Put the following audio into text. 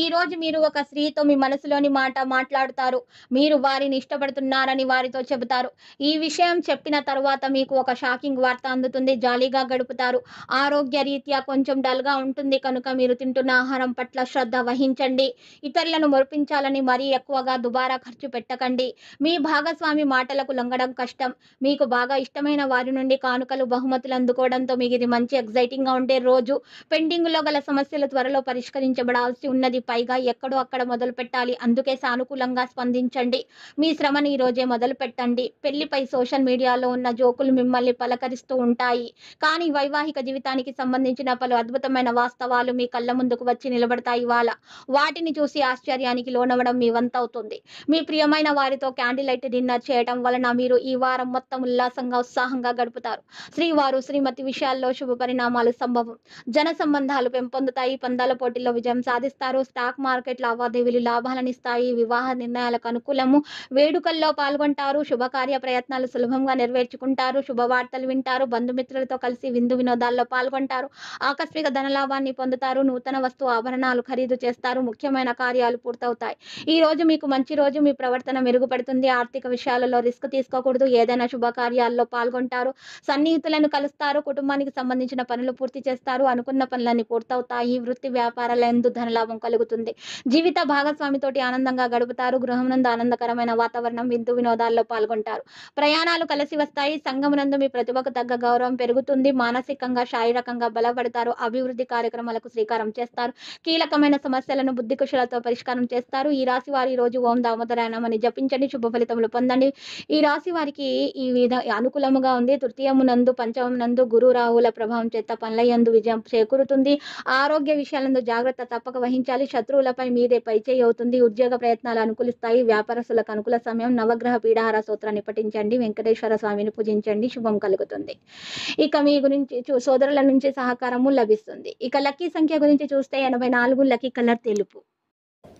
ఈ రోజు మీరు ఒక స్త్రీతో మీ మనసులోని మాట మాట్లాడుతారు మీరు వారిని ఇష్టపడుతున్నారని వారితో చెబుతారు ఈ విషయం చెప్పిన తర్వాత మీకు ఒక షాకింగ్ వార్త అందుతుంది జాలీగా గడుపుతారు ఆరోగ్య రీత్యా కొంచెం డల్గా ఉంటుంది కనుక మీరు తింటున్న ఆహారం పట్ల శ్రద్ధ వహించండి ఇతరులను మురిపించాలని మరీ ఎక్కువగా దుబారా ఖర్చు పెట్టకండి మీ భాగస్వామి మాటలకు లొంగడం కష్టం మీకు బాగా ఇష్టమైన వారి నుండి కానుకలు బహుమతులు అందుకోవడంతో మీకు ఇది మంచి ఎగ్జైటింగ్గా ఉండే రోజు పెండింగ్లో గల సమస్యలు త్వరలో పరిష్కరించబడాల్సి ఉన్నది పైగా ఎక్కడో అక్కడ మొదలు పెట్టాలి అందుకే సానుకూలంగా స్పందించండి మీ శ్రమని ఈరోజే మొదలు పెట్టండి పెళ్లిపై సోషల్ మీడియాలో ఉన్న జోకులు మిమ్మల్ని పలకరిస్తూ ఉంటాయి కానీ వైవాహిక జీవితానికి సంబంధించిన పలు అద్భుతమైన వాస్తవాలు మీ కళ్ళ ముందుకు వచ్చి నిలబడతాయి ఇవాళ వాటిని చూసి ఆశ్చర్యానికి లోనవడం మీ వంతవుతుంది మీ ప్రియమైన వారితో క్యాండిల్ లైట్ డిన్నర్ చేయడం వలన మీరు ఈ వారం మొత్తం ఉల్లాసంగా ఉత్సాహంగా గడుపుతారు శ్రీవారు శ్రీమతి విషయాల్లో శుభ పరిణామాలు సంభవం జన సంబంధాలు పెంపొందుతాయి పందాల పోటీల్లో విజయం సాధిస్తారు స్టాక్ మార్కెట్ లావాదేవీలు లాభాలనిస్తాయి వివాహ నిర్ణయాలకు అనుకూలము వేడుకల్లో పాల్గొంటారు శుభకార్య ప్రయత్నాలు సులభంగా నెరవేర్చుకుంటారు శుభవార్తలు వింటారు బంధుమిత్రులతో కలిసి విందు వినోదాల్లో పాల్గొంటారు ఆకస్మిక ధనలాభాన్ని పొందుతారు నూతన వస్తు ఆభరణాలు ఖరీదు చేస్తారు ముఖ్యమైన కార్యాలు పూర్తవుతాయి ఈ రోజు మీకు మంచి రోజు మీ ప్రవర్తన మెరుగుపడుతుంది ఆర్థిక విషయాలలో రిస్క్ తీసుకోకూడదు ఏదైనా శుభకార్యాల్లో పాల్గొంటారు సన్నిహితులను కలుస్తారు కుటుంబానికి సంబంధించిన పనులు పూర్తి చేస్తారు అనుకున్న పనులన్నీ పూర్తవుతాయి వృత్తి వ్యాపారాల ఎందు ధనలాభం కలుగుతుంది కలుగుతుంది జీవిత భాగస్వామితోటి ఆనందంగా గడుపుతారు గృహం నందు ఆనందకరమైన వాతావరణం విందు వినోదాల్లో పాల్గొంటారు ప్రయాణాలు కలిసి వస్తాయి నందు మీ ప్రతిభకు తగ్గ గౌరవం పెరుగుతుంది మానసికంగా శారీరకంగా బలపడతారు అభివృద్ధి కార్యక్రమాలకు శ్రీకారం చేస్తారు కీలకమైన సమస్యలను బుద్ధి కుశలతో పరిష్కారం చేస్తారు ఈ రాశి వారి రోజు ఓం దామోదరాయనమని జపించండి శుభ ఫలితములు పొందండి ఈ రాశి వారికి ఈ విధ అనుకూలముగా ఉంది తృతీయమునందు నందు గురు రాహుల ప్రభావం చేత పనులయందు విజయం చేకూరుతుంది ఆరోగ్య విషయాలందు జాగ్రత్త తప్పక వహించాలి వారి శత్రువులపై మీదే పైచేయి అవుతుంది ఉద్యోగ ప్రయత్నాలు అనుకూలిస్తాయి వ్యాపారస్తులకు అనుకూల సమయం నవగ్రహ పీడాహార సూత్రాన్ని పఠించండి వెంకటేశ్వర స్వామిని పూజించండి శుభం కలుగుతుంది ఇక మీ గురించి సోదరుల నుంచి సహకారము లభిస్తుంది ఇక లక్కీ సంఖ్య గురించి చూస్తే ఎనభై నాలుగు లక్కీ కలర్ తెలుపు